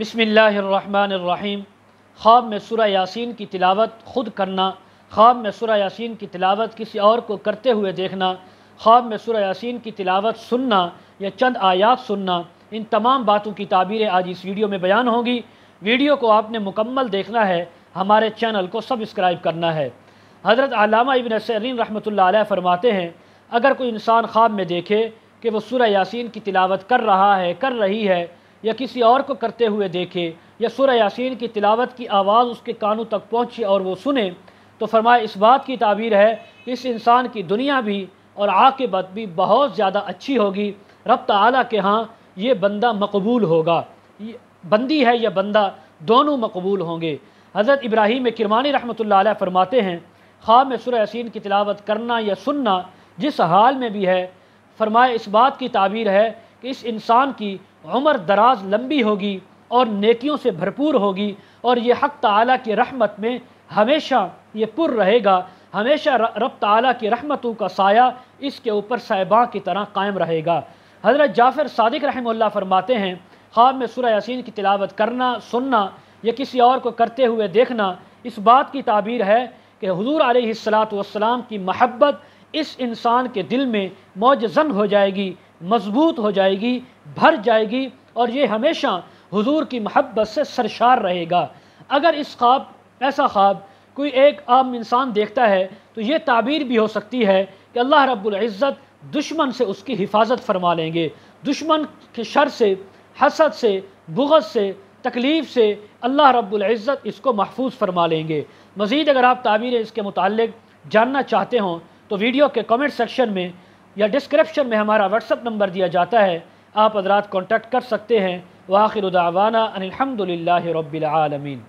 बसमीम ख़्वाब में सुरा यासीन की तिलावत ख़ुद करना ख़्वाब में सुरा यासीन की तिलावत किसी और को करते हुए देखना ख़्वाब में सुरा यासीन की तिलावत सुनना या चंद आयात सुनना इन तमाम बातों की ताबीरें आज इस वीडियो में बयान होंगी वीडियो को आपने मुकम्मल देखना है हमारे चैनल को सब्सक्राइब करना है हज़रत आलामा इबन सरीन रहमत फरमाते हैं अगर कोई इंसान ख़्वाब में देखे कि वह सुरा यासीन की तिलावत कर रहा है कर रही है या किसी और को करते हुए देखे या सुर यासीन की तिलावत की आवाज़ उसके कानों तक पहुँचे और वो सुने तो फरमाए इस बात की ताबीर है कि इस इंसान की दुनिया भी और आकबत भी बहुत ज़्यादा अच्छी होगी रब आला के हाँ ये बंदा मकबूल होगा बंदी है या बंदा दोनों मकबूल होंगे हज़रत इब्राहिम किरमानी रहमत फरमाते हैं ख़्वा में सुर यासीन की तिलावत करना या सुनना जिस हाल में भी है फरमाए इस बात की ताबीर है कि इस इंसान की उम्र दराज लंबी होगी और नेकियों से भरपूर होगी और ये हक़ तआला की रहमत में हमेशा ये पुर रहेगा हमेशा रब तआला की रहमतों का साया इसके ऊपर साहिबा की तरह कायम रहेगा हज़रत जाफ़र सदक रहमल फरमाते हैं ख़्वाब में सुर यासीन की तिलावत करना सुनना या किसी और को करते हुए देखना इस बात की ताबीर है कि हजूर आलत की महब्बत इस इंसान के दिल में मौजन हो जाएगी मजबूत हो जाएगी भर जाएगी और ये हमेशा हुजूर की महब्बत से सरशार रहेगा अगर इस ख्वाब ऐसा ख्वाब कोई एक आम इंसान देखता है तो ये ताबीर भी हो सकती है कि अल्लाह रब्ज़त दुश्मन से उसकी हिफाजत फरमा लेंगे दुश्मन के शर से हसद से बुगत से तकलीफ़ से अल्लाह रब्ज़त इसको महफूज फरमा लेंगे मज़ीद अगर आप ताबीरें इसके मतलब जानना चाहते हों तो वीडियो के कमेंट सेक्शन में या डिस्क्रिप्शन में हमारा व्हाट्सअप नंबर दिया जाता है आप हजरात कॉन्टैक्ट कर सकते हैं वाखिर उदावाना अनिलहमदिल्ला रबालमीन